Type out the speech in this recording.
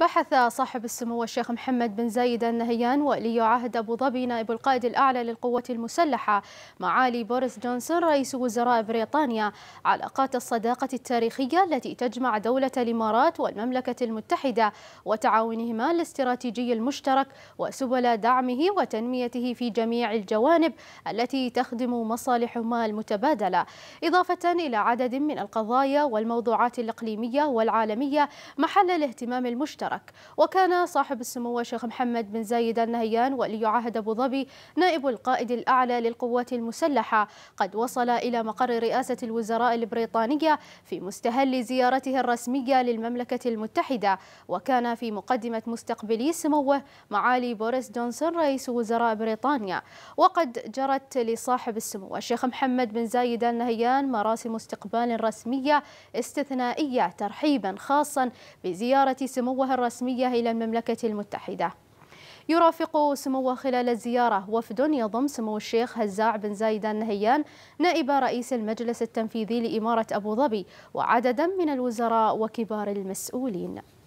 بحث صاحب السمو الشيخ محمد بن زايد النهيان ولي عهد أبو ظبي نائب القائد الأعلى للقوات المسلحة معالي بوريس جونسون رئيس وزراء بريطانيا علاقات الصداقة التاريخية التي تجمع دولة الإمارات والمملكة المتحدة وتعاونهما الاستراتيجي المشترك وسبل دعمه وتنميته في جميع الجوانب التي تخدم مصالحهما المتبادلة إضافة إلى عدد من القضايا والموضوعات الإقليمية والعالمية محل الاهتمام المشترك المشترك وكان صاحب السمو الشيخ محمد بن زايد النهيان ولي عهد أبو ظبي نائب القائد الأعلى للقوات المسلحة قد وصل إلى مقر رئاسة الوزراء البريطانية في مستهل زيارته الرسمية للمملكة المتحدة وكان في مقدمة مستقبلي سموه معالي بوريس جونسون رئيس وزراء بريطانيا وقد جرت لصاحب السمو الشيخ محمد بن زايد النهيان مراسم استقبال رسمية استثنائية ترحيبا خاصا بزيارة سموه الرسمية إلى المملكة المتحدة يرافق سموه خلال الزيارة وفد يضم سمو الشيخ هزاع بن زايد النهيان نائب رئيس المجلس التنفيذي لإمارة أبو ظبي وعددا من الوزراء وكبار المسؤولين